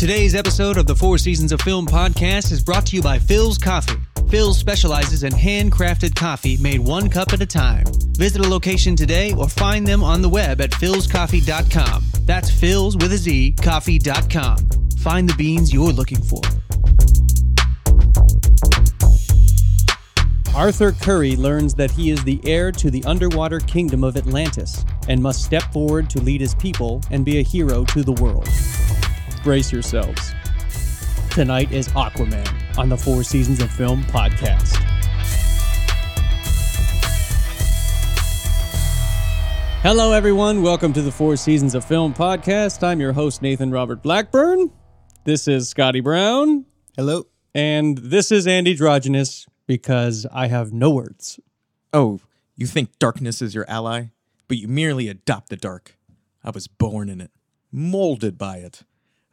Today's episode of the Four Seasons of Film podcast is brought to you by Phil's Coffee. Phil's specializes in handcrafted coffee made one cup at a time. Visit a location today or find them on the web at philscoffee.com. That's phil's with a Z, coffee.com. Find the beans you're looking for. Arthur Curry learns that he is the heir to the underwater kingdom of Atlantis and must step forward to lead his people and be a hero to the world. Brace yourselves. Tonight is Aquaman on the Four Seasons of Film podcast. Hello, everyone. Welcome to the Four Seasons of Film podcast. I'm your host, Nathan Robert Blackburn. This is Scotty Brown. Hello. And this is Andy Drogenous because I have no words. Oh, you think darkness is your ally, but you merely adopt the dark. I was born in it, molded by it.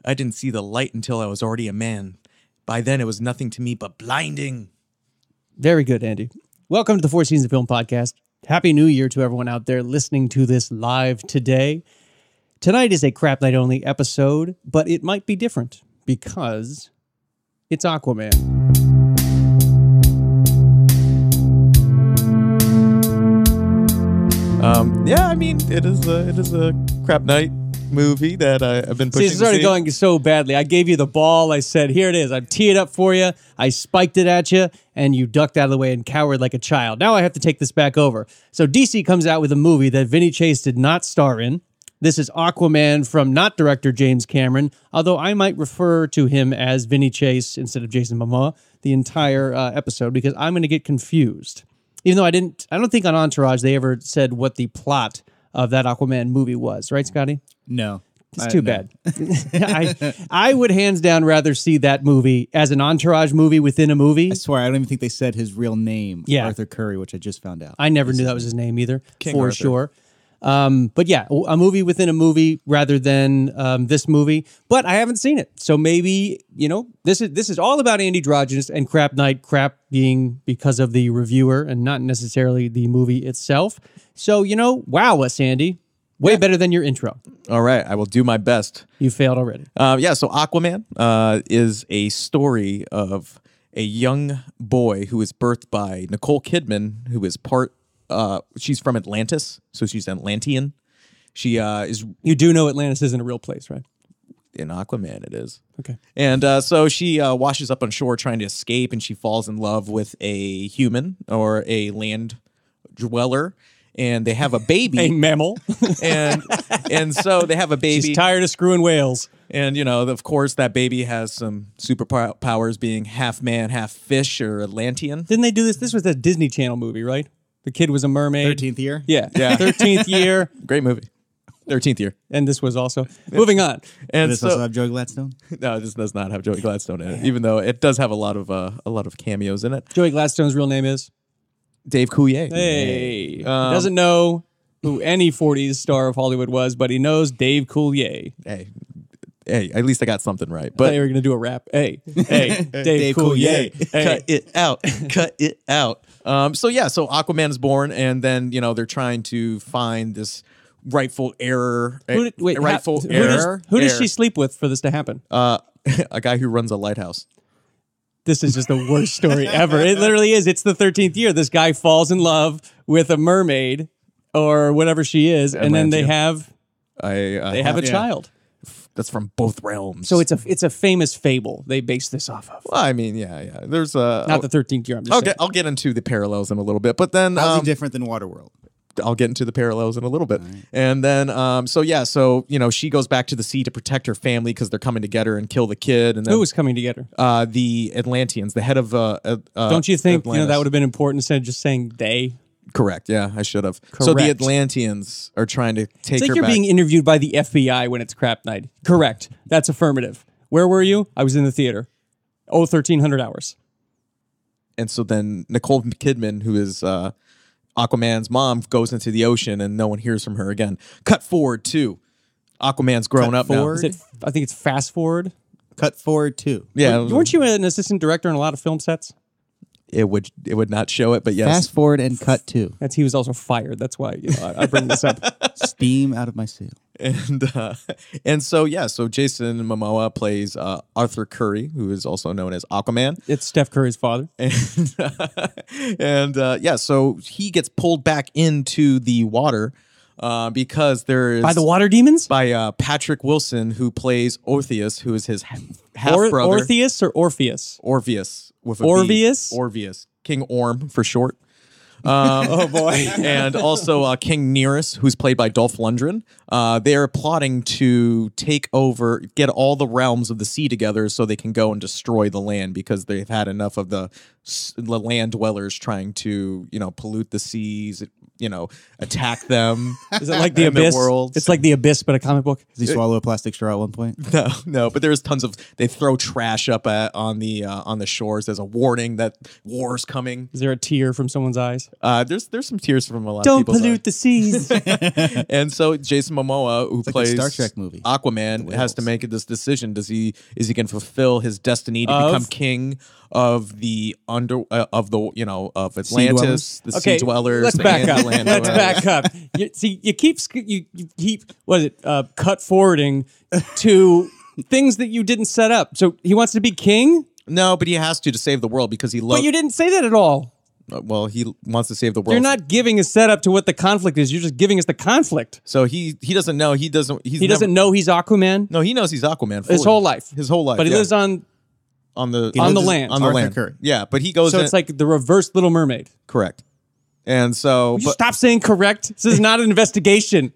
I didn't see the light until I was already a man. By then, it was nothing to me but blinding. Very good, Andy. Welcome to the Four Seasons of Film podcast. Happy New Year to everyone out there listening to this live today. Tonight is a crap night only episode, but it might be different because it's Aquaman. Um, yeah, I mean, it is a, it is a crap night movie that I, have been pushing. See, it's already going so badly. I gave you the ball. I said, "Here it is. I teed it up for you. I spiked it at you, and you ducked out of the way and cowered like a child." Now I have to take this back over. So DC comes out with a movie that Vinny Chase did not star in. This is Aquaman from not director James Cameron, although I might refer to him as Vinny Chase instead of Jason Momoa the entire uh, episode because I'm going to get confused. Even though I didn't, I don't think on Entourage they ever said what the plot of that Aquaman movie was, right, mm. Scotty? No. It's uh, too I, bad. No. I I would hands down rather see that movie as an entourage movie within a movie. I swear, I don't even think they said his real name, yeah. Arthur Curry, which I just found out. I never knew that was his name either, King for Arthur. sure. Um, but yeah, a movie within a movie rather than um, this movie. But I haven't seen it, so maybe you know this is this is all about Andy androgynous and crap night. Crap being because of the reviewer and not necessarily the movie itself. So you know, wow, us Andy, way yeah. better than your intro. All right, I will do my best. You failed already. Uh, yeah, so Aquaman uh, is a story of a young boy who is birthed by Nicole Kidman, who is part uh, she's from Atlantis, so she's Atlantean. She uh, is You do know Atlantis isn't a real place, right? in Aquaman. It is okay. And uh, so she uh, washes up on shore trying to escape, and she falls in love with a human or a land dweller. And they have a baby, a mammal, and and so they have a baby. She's tired of screwing whales, and you know, of course, that baby has some superpowers, being half man, half fish, or Atlantean. Didn't they do this? This was a Disney Channel movie, right? The kid was a mermaid. Thirteenth year. Yeah, yeah. Thirteenth year. Great movie. Thirteenth year. And this was also moving on. And this so, also have Joey Gladstone. No, this does not have Joey Gladstone in it. Even though it does have a lot of uh, a lot of cameos in it. Joey Gladstone's real name is Dave Coulier. Hey, um, doesn't know who any '40s star of Hollywood was, but he knows Dave Coulier. Hey, hey, at least I got something right. But we were gonna do a rap. Hey, hey, Dave, Dave Coulier, hey. cut it out, cut it out. Um, so yeah, so Aquaman is born, and then you know they're trying to find this rightful error. Eh, who did, wait, rightful ha, who error. Does, who does she sleep with for this to happen? Uh, a guy who runs a lighthouse. This is just the worst story ever. It literally is. It's the thirteenth year. This guy falls in love with a mermaid or whatever she is, and then they have. I, uh, they have, a yeah. child that's from both realms. So it's a it's a famous fable they base this off of. Well, I mean, yeah, yeah. There's a not the thirteenth year. I'm just I'll get I'll get into the parallels in a little bit, but then How's um, it different than Waterworld? I'll get into the parallels in a little bit. Right. And then, um, so yeah, so you know, she goes back to the sea to protect her family because they're coming to get her and kill the kid. And then, coming to get her? Uh, the Atlanteans, the head of. Uh, uh, Don't you think Atlantis. you know that would have been important instead of just saying they? Correct. Yeah, I should have. So the Atlanteans are trying to take It's her like you're back. being interviewed by the FBI when it's crap night. Correct. That's affirmative. Where were you? I was in the theater. Oh, 1300 hours. and so then Nicole Kidman, who is uh, Aquaman's mom, goes into the ocean, and no one hears from her again. Cut forward to Aquaman's grown Cut up forward? Is now. it, I think it's fast forward. Cut forward too. Yeah, Weren't you an assistant director on a lot of film sets? it would it would not show it. But yes, Fast forward and cut two. That's he was also fired. That's why you know, I, I bring this up. Steam out of my seal. And uh, and so yeah, so Jason Momoa plays uh, Arthur Curry, who is also known as Aquaman. It's Steph Curry's father. And uh, and uh, yeah, so he gets pulled back into the water uh, because there is by the water demons by uh, Patrick Wilson who plays Orpheus, who is his half brother. Or- Orpheus or Orpheus? Orpheus with a B. Orpheus? Orpheus, King Orm for short. Um, oh boy! and also uh, King Nerus, who's played by Dolph Lundgren. Uh, they are plotting to take over, get all the realms of the sea together, so they can go and destroy the land because they've had enough of the, the land dwellers trying to, you know, pollute the seas, you know attack them. Is it like the abyss? world? It's like the abyss, but a comic book. Does he swallow a plastic straw at one point? No, no. But there's tons of they throw trash up at, on the uh, on the shores as a warning that war's coming. Is there a tear from someone's eyes? Uh, there's there's some tears from a lot. Don't of people's pollute eyes. the seas. and so Jason Momoa, who it's plays like Star Trek movie Aquaman, has to make this decision. Does he is he going to fulfill his destiny to of? become king of the under uh, of the you know of Atlantis, the okay, sea dwellers? Let's back up. Land. Let's back up. You, see, you keep you, you keep what is it? Uh, cut forwarding to things that you didn't set up. So he wants to be king, No, but he has to to save the world because he but loves. you didn't say that at all. Uh, well, he wants to save the world. You're not giving a setup to what the conflict is. You're just giving us the conflict. So he he doesn't know. He doesn't. He's He doesn't know he's Aquaman No, he knows he's Aquaman. Fully. his whole life. His whole life. but he yeah. lives on. on the on the land. on the Arthur land. Curry. Yeah, but he goes. So in- it's like the reverse Little Mermaid. correct. And so, but, stop saying correct. This is not an investigation.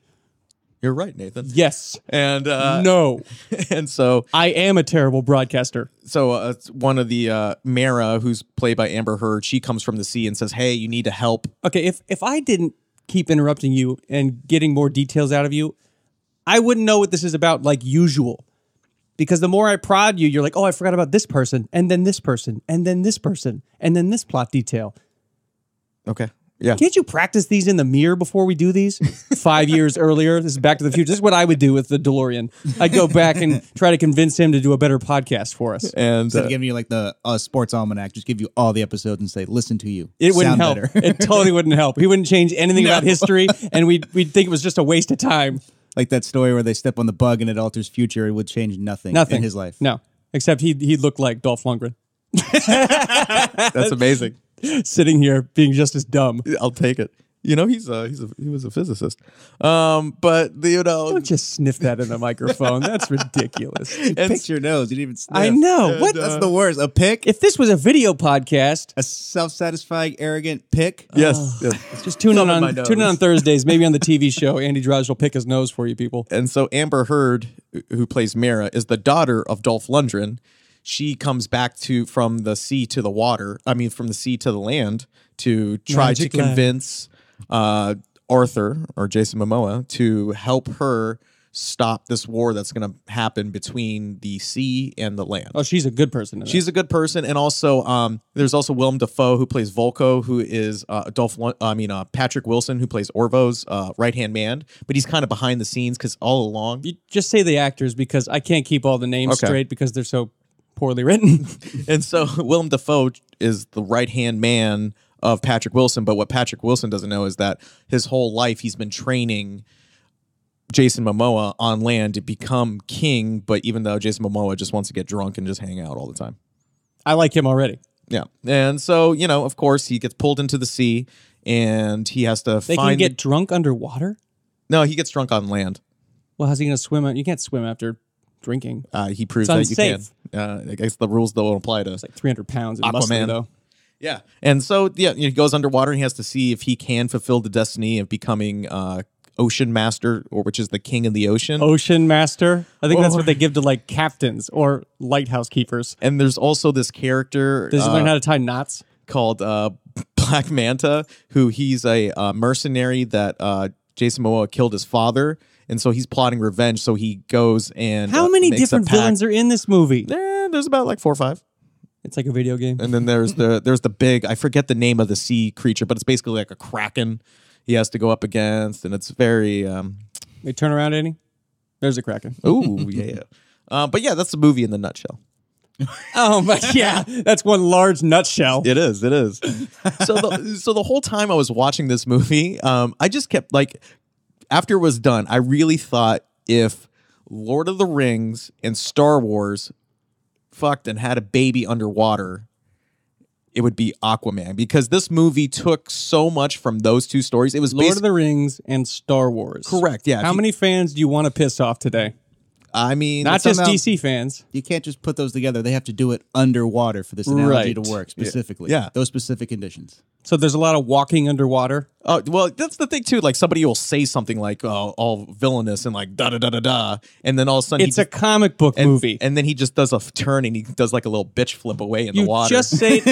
You're right, Nathan. Yes. And uh, no. And so I am a terrible broadcaster. So uh, one of the uh, Mara, who's played by Amber Heard, she comes from the sea and says, "Hey, you need to help." Okay. If if I didn't keep interrupting you and getting more details out of you, I wouldn't know what this is about. Like usual. Because the more I prod you, you're like, oh, I forgot about this person, and then this person, and then this person, and then this plot detail. Okay. Yeah. Can't you practice these in the mirror before we do these? Five years earlier. This is Back to the Future. This is what I would do with the DeLorean. I'd go back and try to convince him to do a better podcast for us. And Instead uh, of giving you like the uh, sports almanac, just give you all the episodes and say, listen to you. It wouldn't Sound help. it totally wouldn't help. He wouldn't change anything no. about history, and we'd, we'd think it was just a waste of time. Like that story where they step on the bug and it alters future, it would change nothing, nothing. in his life. No, except he'd, he'd look like Dolph Lundgren. That's amazing. sitting here being just as dumb. I'll take it. You know, he's a, uh, he's a, he was a physicist. Um, but you know, don't just sniff that in the microphone. That's ridiculous. and pick your nose. You didn't even. Sniff. I know. And, what? Uh, That's the worst. A pick. If this was a video podcast, a self-satisfying, arrogant pick. Yes. yes. Just tune in on tune in on Thursdays. Maybe on the TV show, Andy Draj will pick his nose for you people. And so Amber Heard, who plays Mira, is the daughter of Dolph Lundgren she comes back to from the sea to the water. I mean, from the sea to the land to try Magic to convince uh, Arthur or Jason Momoa to help her stop this war that's going to happen between the sea and the land. Oh, she's a good person. She's a good person, and also um, there's also Willem Dafoe who plays Volko, who is uh, Adolf. I mean uh, Patrick Wilson who plays Orvo's uh, right hand man, but he's kind of behind the scenes because all along. You just say the actors because I can't keep all the names okay. straight because they're so poorly written. and so Willem Dafoe is the right hand man of Patrick Wilson. But what Patrick Wilson doesn't know is that his whole life he's been training Jason Momoa on land to become king. But even though Jason Momoa just wants to get drunk and just hang out all the time, I like him already. Yeah. And so, you know, of course, he gets pulled into the sea and he has to They can get drunk underwater? no, he gets drunk on land. Well, how's he going to swim? You can't swim after drinking. Uh, he proves that you can. Uh, I guess the rules don't apply to. It's like 300 pounds. It Aquaman must be, though. Yeah, and so yeah, he goes underwater and he has to see if he can fulfill the destiny of becoming uh, ocean master, or which is the king of the ocean. Ocean master. I think that's what they oh. give to like captains or lighthouse keepers. And there's also this character Does he uh, learn how to tie knots? called uh, Black Manta, who he's a uh, mercenary that uh, Jason Momoa killed his father, and so he's plotting revenge. So he goes and How uh, many a different villains are in this movie? Eh, there's about like four or five. It's like a video game. And then there's the there's the big I forget the name of the sea creature, but it's basically like a kraken. He has to go up against, and it's very. Um, They turn around any? There's a Kraken. ooh yeah. Uh, but yeah, that's the movie in the nutshell. Oh my yeah, that's one large nutshell. It is. It is. so the so the whole time I was watching this movie, um, I just kept like after it was done, I really thought if Lord of the Rings and Star Wars fucked and had a baby underwater, it would be Aquaman because this movie took so much from those two stories. It was Lord basi- of the Rings and Star Wars. Correct. Yeah. How many fans do you want to piss off today? I mean, not just somehow, DC fans. You can't just put those together. They have to do it underwater for this analogy right. to work specifically. Yeah. yeah. those specific conditions. So there's a lot of walking underwater. Oh uh, well, that's the thing too. Like somebody will say something like uh, all villainous and like da da da da da, and then all of a sudden it's a just, comic book and, movie, and then he just does a turn and he does like a little bitch flip away in you the water. Just say you just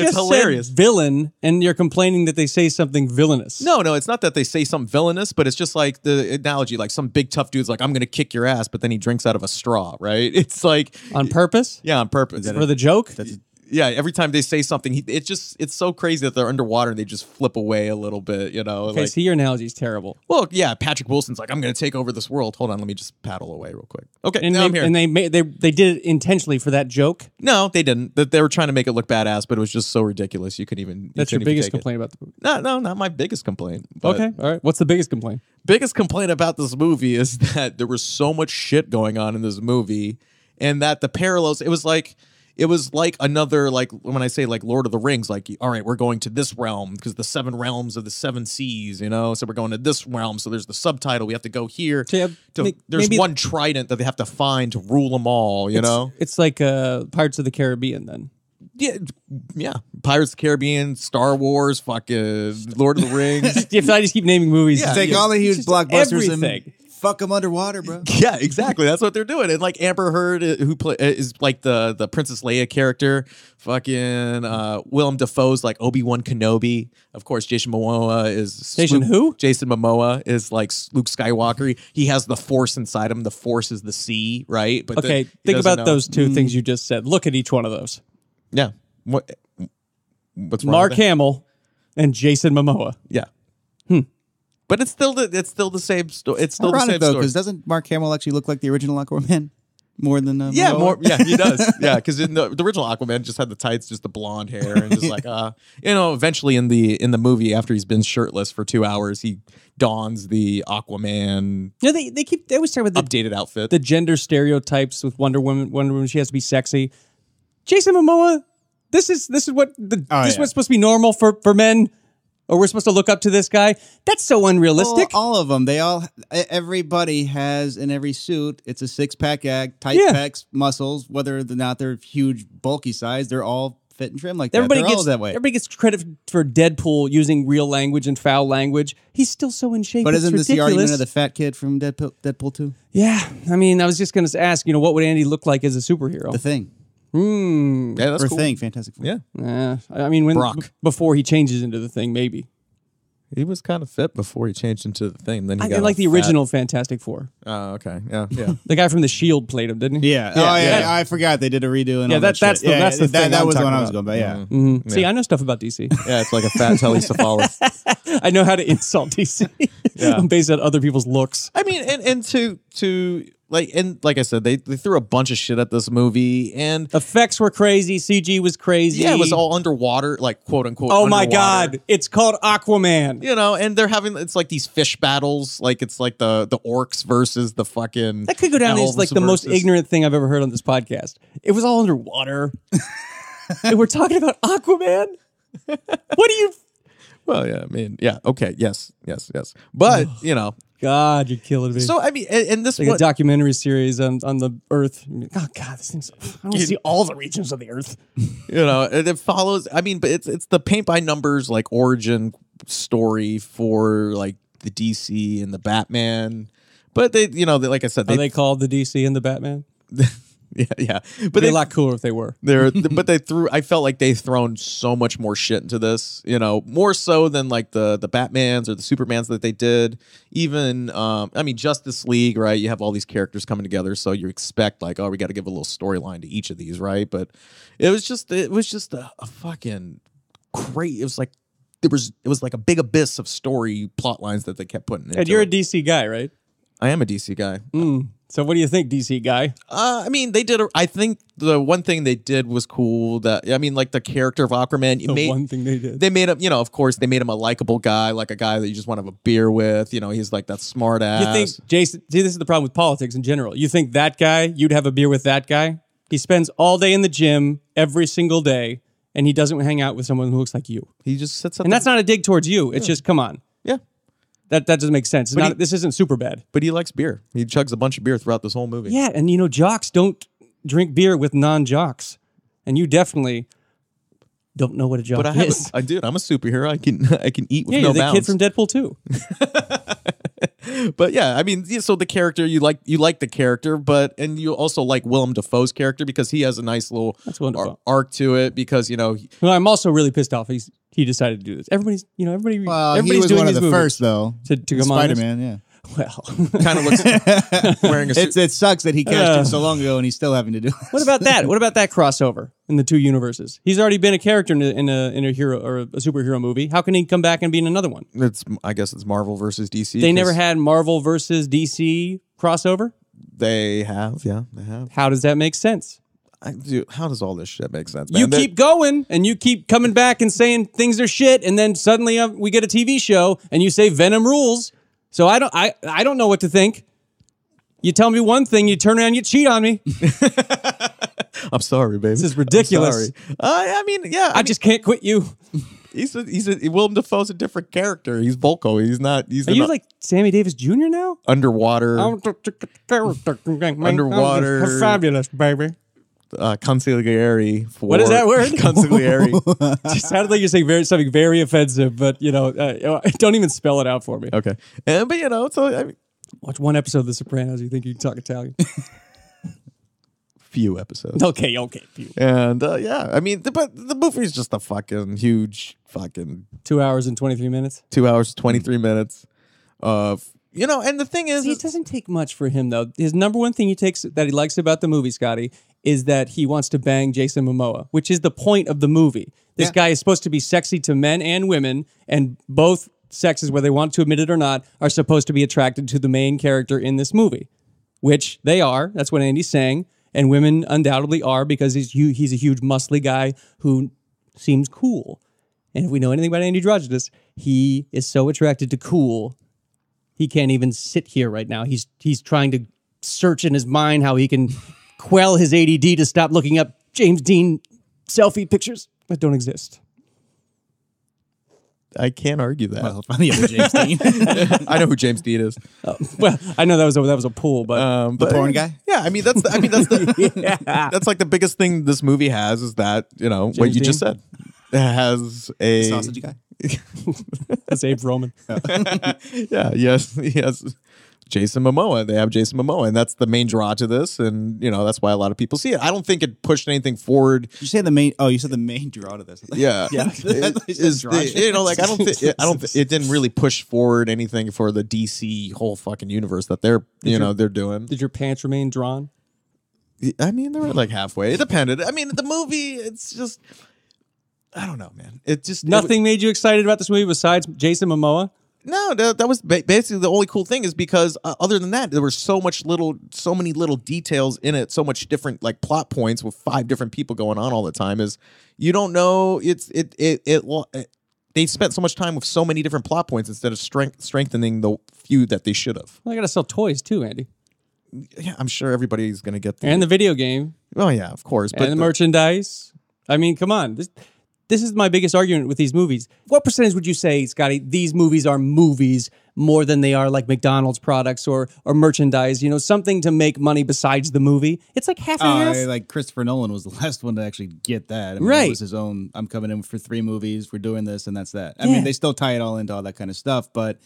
it's hilarious villain, and you're complaining that they say something villainous. No, no, it's not that they say something villainous, but it's just like the analogy, like some big tough dude's like I'm gonna kick your ass, but but then he drinks out of a straw, right? It's like on purpose. Yeah, on purpose for a, the joke. That's yeah, every time they say something, he, it just it's so crazy that they're underwater and they just flip away a little bit, you know. Okay, like, see your analogy is terrible. Well, yeah, Patrick Wilson's like, I'm going to take over this world. Hold on, let me just paddle away real quick. Okay, and now they, I'm here. And they made they they did it intentionally for that joke. No, they didn't. That they were trying to make it look badass, but it was just so ridiculous you couldn't even. That's your biggest complaint it. about the movie. No, no, not my biggest complaint. okay, all right. What's the biggest complaint? Biggest complaint about this movie is that there was so much shit going on in this movie, and that the parallels. It was like it was like another like when I say like Lord of the Rings, like all right, we're going to this realm because the seven realms of the seven seas, you know. So we're going to this realm. So there's the subtitle. We have to go here. To to, make, there's one trident that they have to find to rule them all. You it's, know, it's like uh, Pirates of the Caribbean then. Yeah, yeah. Pirates of the Caribbean, Star Wars, fucking Lord of the Rings. if I just keep naming movies, yeah, take yeah. all the huge blockbusters everything. and fuck them underwater, bro. Yeah, exactly. That's what they're doing. And like Amber Heard, uh, who play, uh, is like the the Princess Leia character. Fucking uh, Willem Dafoe's like Obi Wan Kenobi. Of course, Jason Momoa is Jason Luke, who? Jason Momoa is like Luke Skywalker. He has the Force inside him. The Force is the sea, right? But okay, the, think about know. those two mm. things you just said. Look at each one of those. Yeah. What? What's Mark Hamill and Jason Momoa? Yeah. But it's still the it's still the same story. It's still Ironic, the same though, story. because doesn't Mark Hamill actually look like the original Aquaman more than uh, yeah, more yeah, he does yeah, because in the, the original Aquaman just had the tights, just the blonde hair, and just like uh, you know, eventually in the in the movie after he's been shirtless for two hours, he dons the Aquaman No, they they keep they always talk about the, updated outfit. the gender stereotypes with Wonder Woman. Wonder Woman, she has to be sexy. Jason Momoa, this is this is what the, Oh, this was yeah. supposed to be normal for for men or oh, we're supposed to look up to this guy. That's so unrealistic. Well, all of them. They all. Everybody has in every suit. It's a six pack act, tight yeah. pecs, muscles. Whether or not they're huge, bulky size, they're all fit and trim like that. everybody gets that way. Everybody gets credit for Deadpool using real language and foul language. He's still so in shape. But isn't this ridiculous. the argument of the fat kid from Deadpool? Deadpool two. Yeah, I mean, I was just going to ask, you know, what would Andy look like as a superhero? The thing. Hmm. Yeah, that's cool. Thing, Fantastic Four. Yeah. Nah, I mean, when Brock. before he changes into the thing, maybe. He was kind of fit before he changed into the thing. Then he I, got like the fat. original Fantastic Four. Oh, okay, yeah, yeah. the guy from the Shield played him, didn't he? Yeah. Oh, yeah. Oh, yeah, yeah. I forgot they did a redo and yeah, all that. that that's shit. the, yeah, that's the that, thing that was the one I was going about. Yeah. Mm-hmm. Mm-hmm. See, I know stuff about DC. yeah, it's like a fat Telly Savalas. I know how to insult DC yeah. based on other people's looks. I mean, and and to to like and like I said, they, they threw a bunch of shit at this movie and effects were crazy, CG was crazy. Yeah, it was all underwater, like quote unquote. Oh my god, it's called Aquaman. You know, and they're having it's like these fish battles, like it's like the the orcs versus the fucking that could go down as like the most ignorant thing I've ever heard on this podcast. It was all underwater, and we're talking about Aquaman. what do you? Well, yeah, I mean, yeah, okay, yes, yes, yes, but you know, God, you're killing me. So I mean, and, and this like a documentary series on, on the Earth. Oh God, this thing's. I don't see all the regions of the Earth. you know, and it follows. I mean, but it's it's the paint by numbers like origin story for like the DC and the Batman. But they, you know, they, like I said, they, are they called the DC and the Batman? yeah, yeah. But they are a lot cooler if they were. They're, but they threw. I felt like they thrown so much more shit into this. You know, more so than like the the Batman's or the Supermans that they did. Even, um, I mean, Justice League, right? You have all these characters coming together, so you expect like, oh, we got to give a little storyline to each of these, right? But it was just, it was just a, a fucking great. It was like there was, it was like a big abyss of story plot lines that they kept putting. And you're it. a DC guy, right? I am a DC guy. Mm. So what do you think, DC guy? Uh, I mean, they did. A, I think the one thing they did was cool. That I mean, like the character of Aquaman. The made, one thing they did. They made him. You know, of course, they made him a likable guy, like a guy that you just want to have a beer with. You know, he's like that smart ass. You think Jason? See, this is the problem with politics in general. You think that guy? You'd have a beer with that guy? He spends all day in the gym every single day, and he doesn't hang out with someone who looks like you. He just sits up. And that's not a dig towards you. It's yeah. just come on. Yeah. That that doesn't make sense. not, he- this isn't super bad. But he likes beer. He chugs a bunch of beer throughout this whole movie. Yeah, and you know, jocks don't drink beer with non-jocks, and you definitely don't know what a jock But I have, I'm a superhero. I can I can eat with yeah, no you're the kid from Deadpool too. but yeah, I mean, so the character you like, you like the character, but and you also like Willem Dafoe's character because he has a nice little ar- arc to it. Because you know, he, well, I'm also really pissed off. He's he decided to do this. Everybody's you know everybody. Well, everybody's he was doing one of the first though to, to come Spider-Man, on. Spider Man, yeah. Well, kind of looks wearing a suit. It's, it sucks that he casted uh, so long ago and he's still having to do. it What about that? What about that crossover in the two universes? He's already been a character in a in a, in a hero or a superhero movie. How can he come back and be in another one? It's I guess it's Marvel versus DC. They never had Marvel versus DC crossover. They have, yeah, they have. How does that make sense? I, dude, how does all this shit make sense? Man? You keep going and you keep coming back and saying things are shit, and then suddenly uh, we get a TV show and you say Venom rules, so I don't I, I don't know what to think. You tell me one thing, you turn around, you cheat on me. I'm sorry, baby. This is ridiculous. Uh, I mean, yeah, I, I mean, just can't quit you. He's a, he's a, Willem Dafoe's a different character. He's Volko. He's not. He's Are you not, like Sammy Davis Jr. now? Underwater. underwater. Fabulous, baby uh, consigliere for what is that word? Consigliere. it sounded like you're saying very, something very offensive, but you know, uh, don't even spell it out for me. Okay, and, but you know, so I mean, watch one episode of The Sopranos. You think you can talk Italian? few episodes. Okay, okay, few. And uh, yeah, I mean, the, but the movie is just a fucking huge fucking two hours and twenty three minutes. Two hours twenty three minutes of you know, and the thing is, See, it doesn't take much for him though. His number one thing he takes that he likes about the movie, Scotty, is that he wants to bang Jason Momoa, which is the point of the movie. This yeah. guy is supposed to be sexy to men and women, and both sexes, whether they want to admit it or not, are supposed to be attracted to the main character in this movie, which they are. That's what Andy's saying. And women undoubtedly are because he's, he's a huge, muscly guy who seems cool. And if we know anything about Andy Drogidus, he is so attracted to cool, he can't even sit here right now. He's he's trying to search in his mind how he can quell his ADD to stop looking up James Dean selfie pictures that don't exist. I can't argue that. Well, the other James Dean. I know who James Dean is. Oh, well, I know that was a, that was a pool, but, um, but the porn guy. Yeah, I mean that's the, I mean that's the, yeah. that's like the biggest thing this movie has is that you know James what you Dean? just said has a sausage guy. that's Abe Roman. yeah. Yes. Yes. Jason Momoa. They have Jason Momoa, and that's the main draw to this, and you know that's why a lot of people see it. I don't think it pushed anything forward. You say the main? Oh, you said the main draw to this. Yeah, yeah. It, is the, you know like I don't think I don't. Th- it didn't really push forward anything for the DC whole fucking universe that they're did you your, know they're doing. Did your pants remain drawn? I mean, they were like halfway. It depended. I mean, the movie. It's just. I don't know, man. It just nothing it, made you excited about this movie besides Jason Momoa. No, that, that was basically the only cool thing is because uh, other than that, there were so much little, so many little details in it, so much different like plot points with five different people going on all the time. Is you don't know it's it it it. it they spent so much time with so many different plot points instead of strength, strengthening the few that they should have. Well, they got to sell toys too, Andy. Yeah, I'm sure everybody's going to get the and the video game. Oh yeah, of course. But and the, the merchandise. I mean, come on. This, this is my biggest argument with these movies. What percentage would you say, Scotty, these movies are movies more than they are like McDonald's products or or merchandise, you know, something to make money besides the movie? It's like half and uh, half. Like Christopher Nolan was the last one to actually get that. I mean, right. It was his own, I'm coming in for three movies, we're doing this, and that's that. I yeah. mean, they still tie it all into all that kind of stuff, but.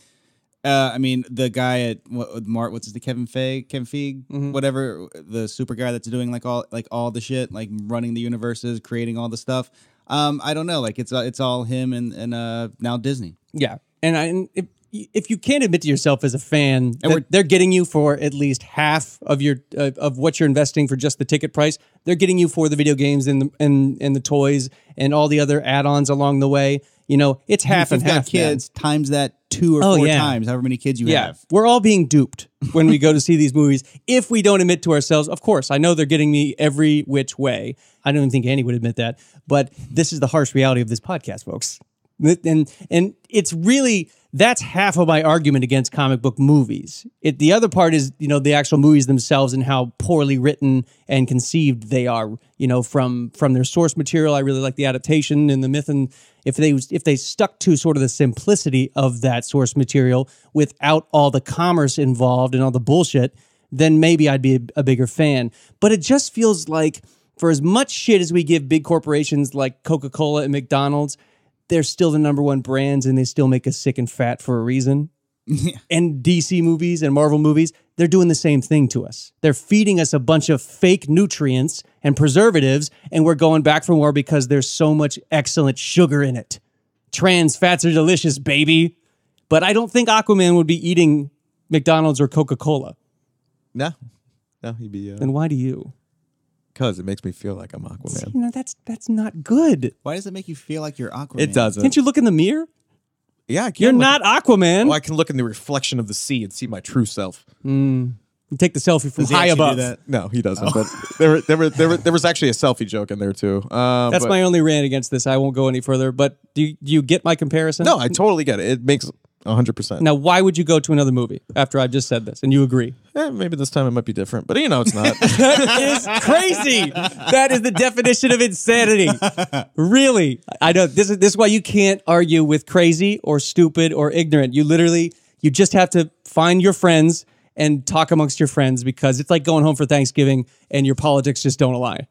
Uh, I mean, the guy at what, Mart, what's his name? Kevin Feige, Kevin Feig, mm-hmm. whatever, the super guy that's doing like all like all the shit, like running the universes, creating all the stuff um, I don't know. Like it's uh, it's all him and and uh, now Disney. Yeah, and, I, and if if you can't admit to yourself as a fan that they're getting you for at least half of your uh, of what you're investing for just the ticket price, they're getting you for the video games and the and and the toys and all the other add-ons along the way. You know, it's half and half. Kids then. times that two or oh, four yeah. times, however many kids you yeah. have. We're all being duped when we go to see these movies if we don't admit to ourselves. Of course, I know they're getting me every which way. I don't even think Annie would admit that, but this is the harsh reality of this podcast, folks. And and it's really that's half of my argument against comic book movies. It, the other part is, you know, the actual movies themselves and how poorly written and conceived they are, you know, from from their source material. I really like the adaptation and the myth and if they if they stuck to sort of the simplicity of that source material without all the commerce involved and all the bullshit, then maybe I'd be a, a bigger fan. But it just feels like for as much shit as we give big corporations like Coca-Cola and McDonald's, they're still the number one brands and they still make us sick and fat for a reason. Yeah. and DC movies and Marvel movies, they're doing the same thing to us. They're feeding us a bunch of fake nutrients and preservatives, and we're going back for more because there's so much excellent sugar in it. Trans fats are delicious, baby. But I don't think Aquaman would be eating McDonald's or Coca Cola. No, no, he'd be. Uh, then why do you? Because it makes me feel like I'm Aquaman. See, that's that's not good. Why does it make you feel like you're Aquaman? It doesn't. Can't you look in the mirror? Yeah, I can. You're not Aquaman. Oh, I can look in the reflection of the sea and see my true self. Mm. take the selfie from Does high above. No, he doesn't. Oh. But there, there, there, there was actually a selfie joke in there too. Uh, That's but, my only rant against this. I won't go any further. But do you, do you get my comparison? No, I totally get it. It makes hundred percent. Now, why would you go to another movie after I've just said this and you agree? Eh, maybe this time it might be different, but you know it's not. that is crazy. That is the definition of insanity. Really, I know this is this is why you can't argue with crazy or stupid or ignorant. You literally you just have to find your friends and talk amongst your friends because it's like going home for Thanksgiving and your politics just don't align.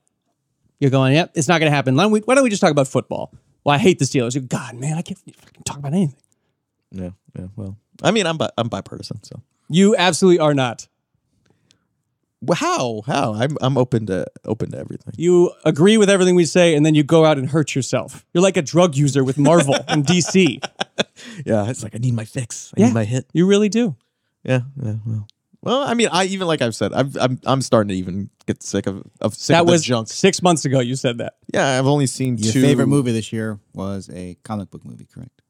You're going, yep, it's not going to happen. Why don't, we, why don't we just talk about football? Well, I hate the Steelers. God, man, I can't talk about anything. Yeah, yeah. Well, I mean, I'm bi- I'm bipartisan, so you absolutely are not. how? How? I'm I'm open to open to everything. You agree with everything we say, and then you go out and hurt yourself. You're like a drug user with Marvel and DC. Yeah, it's like I need my fix. I Yeah. need my hit. You really do. Yeah, yeah. Well, well, I mean, I even like I've said, I've, I'm I'm starting to even get sick of of sick that of the was junk. six months ago. You said that. Yeah, I've only seen Your two favorite movie this year was a comic book movie, correct?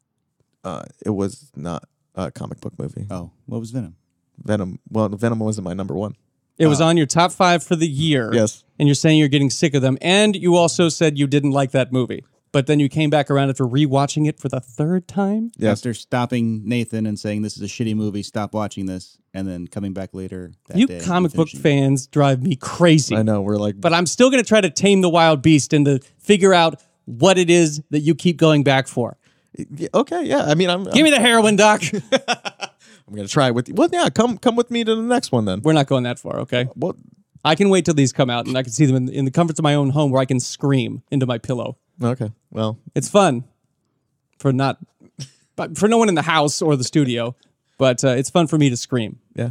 Uh, it was not a comic book movie. Oh, what was Venom? Venom. Well, Venom wasn't my number one. It was oh. on your top five for the year. Yes. And you're saying you're getting sick of them. And you also said you didn't like that movie. But then you came back around after rewatching it for the third time. Yes. After stopping Nathan and saying this is a shitty movie, stop watching this, and then coming back later. That you day comic book fans drive me crazy. I know we're like, but I'm still going to try to tame the wild beast and to figure out what it is that you keep going back for. Okay, yeah. I mean, I'm. Give I'm, me the heroin, doc. I'm gonna try it with you. Well, yeah. Come, come with me to the next one then. We're not going that far, okay? Well, I can wait till these come out and I can see them in, in the comforts of my own home where I can scream into my pillow. okay. Well, It's fun for not, but for no one in the house or the studio, but uh, it's fun for me to scream. yeah.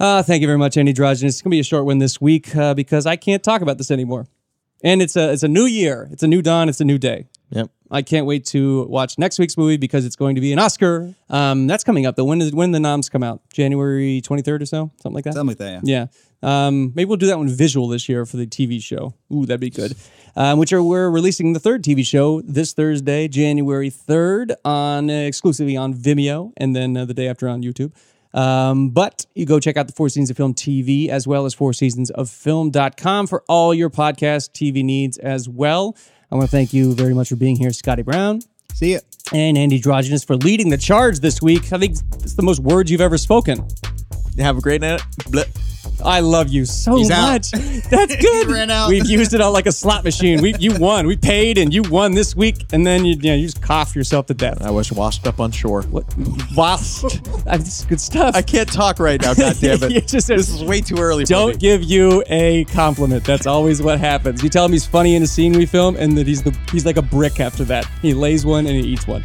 Uh, thank you very much, Andy Dragen. It's going to be a short one this week uh, because I can't talk about this anymore. And it's a it's a new year. It's a new dawn. It's a new day. Yep. I can't wait to watch next week's movie because it's going to be an Oscar. Um, that's coming up though. When is when the noms come out? January twenty third or so, something like that. Something like that. Yeah. yeah. Um, maybe we'll do that one visual this year for the TV show. Ooh, that'd be good. Um, which are we're releasing the third TV show this Thursday, January third, on uh, exclusively on Vimeo, and then uh, the day after on YouTube. Um, but you go check out the Four Seasons of Film TV as well as Four Seasons of Film.com for all your podcast TV needs as well. I want to thank you very much for being here, Scotty Brown. See ya. And Andy Drogenous for leading the charge this week. I think it's the most words you've ever spoken. Have a great night. I love you so He's much. Out. That's good. ran out. We've used it all like a slot machine. We you won. We paid and you won this week, and then you you, know, you just cough yourself to death. I was washed up on shore. What washed? That's good stuff. I can't talk right now. God damn it! just, this is way too early. Don't give you a compliment. That's always what happens. You tell him he's funny in a scene we film, and that he's the he's like a brick after that. He lays one and he eats one.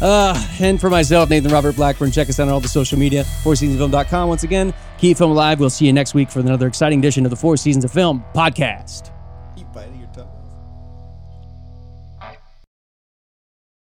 Uh, and for myself, Nathan Robert Blackburn, check us out on all the social media, fourseasonsfilm.com. Once again, keep film alive. We'll see you next week for another exciting edition of the Four Seasons of Film podcast.